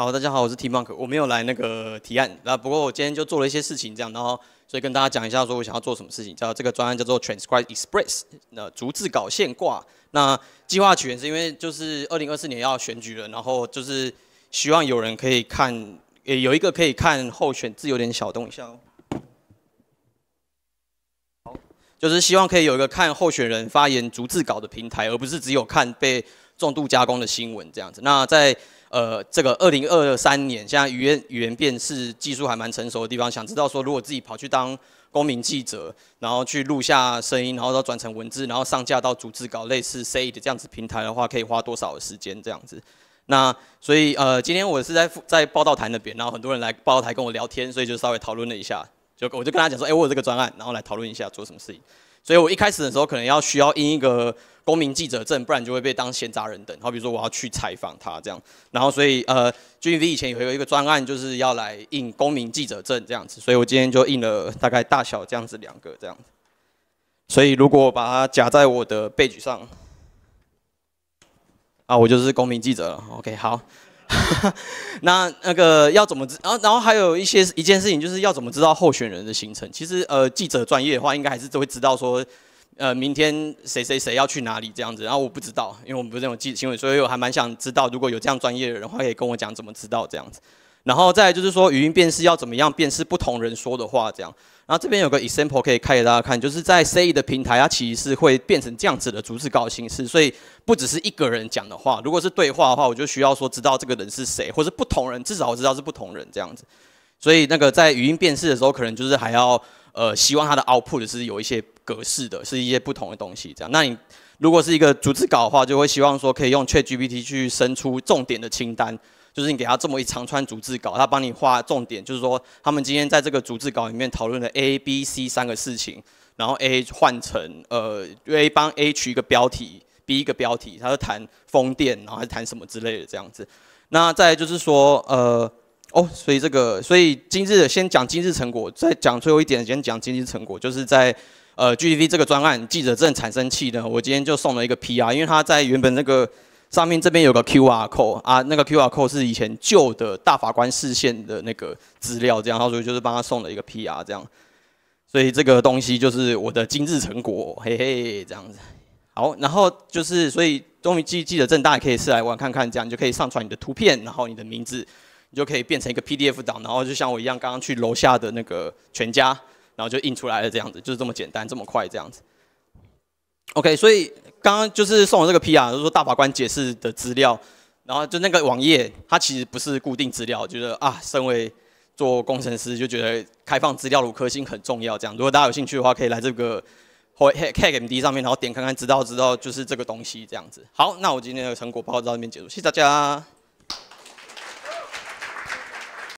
好，大家好，我是 t m o n k 我没有来那个提案，那不过我今天就做了一些事情，这样，然后所以跟大家讲一下，说我想要做什么事情，叫这个专案叫做 Transcribe Express，那逐字稿现挂，那计划起源是因为就是二零二四年要选举了，然后就是希望有人可以看，也有一个可以看候选自有点小动向，好，就是希望可以有一个看候选人发言逐字稿的平台，而不是只有看被重度加工的新闻这样子，那在。呃，这个二零二三年，现在语言语言辨识技术还蛮成熟的地方，想知道说如果自己跑去当公民记者，然后去录下声音，然后要转成文字，然后上架到逐字稿，类似 C 的这样子平台的话，可以花多少的时间这样子？那所以呃，今天我是在在报道台那边，然后很多人来报道台跟我聊天，所以就稍微讨论了一下，就我就跟他讲说，哎，我有这个专案，然后来讨论一下做什么事情。所以我一开始的时候，可能要需要印一个公民记者证，不然就会被当闲杂人等。好，比如说我要去采访他这样，然后所以呃，GTV 以前有有一个专案，就是要来印公民记者证这样子。所以我今天就印了大概大小这样子两个这样子。所以如果把它夹在我的背景上，啊，我就是公民记者了。OK，好。那那个要怎么知？然后然后还有一些一件事情，就是要怎么知道候选人的行程？其实呃，记者专业的话，应该还是都会知道说，呃，明天谁谁谁要去哪里这样子。然后我不知道，因为我们不是那种记者新闻，所以我还蛮想知道，如果有这样专业的人，话可以跟我讲怎么知道这样子。然后再就是说语音辨识要怎么样辨识不同人说的话这样，然后这边有个 example 可以开给大家看，就是在 C E 的平台，它其实是会变成这样子的逐字稿形式，所以不只是一个人讲的话，如果是对话的话，我就需要说知道这个人是谁，或是不同人至少我知道是不同人这样子，所以那个在语音辨识的时候，可能就是还要呃希望它的 output 是有一些格式的，是一些不同的东西这样。那你如果是一个逐字稿的话，就会希望说可以用 Chat GPT 去生出重点的清单。就是你给他这么一长串逐字稿，他帮你画重点，就是说他们今天在这个逐字稿里面讨论的 A、B、C 三个事情，然后 A 换成呃，因为帮 A 取一个标题，B 一个标题，他就谈风电，然后还谈什么之类的这样子。那再就是说，呃，哦，所以这个，所以今日先讲今日成果，再讲最后一点，先讲今日成果，就是在呃 g d v 这个专案记者证产生器呢，我今天就送了一个 PR，因为他在原本那个。上面这边有个 QR code 啊，那个 QR code 是以前旧的大法官视线的那个资料，这样，所以就是帮他送了一个 PR 这样，所以这个东西就是我的今日成果，嘿嘿，这样子。好，然后就是，所以终于记记得正大可以试来玩看看，这样就可以上传你的图片，然后你的名字，你就可以变成一个 PDF 档，然后就像我一样，刚刚去楼下的那个全家，然后就印出来了，这样子，就是这么简单，这么快，这样子。OK，所以。刚刚就是送我这个 PR，就是说大法官解释的资料，然后就那个网页，它其实不是固定资料，觉得啊，身为做工程师就觉得开放资料的可星很重要，这样。如果大家有兴趣的话，可以来这个或 KMD 上面，然后点看看知道知道就是这个东西这样子。好，那我今天的成果报告到这边结束，谢谢大家。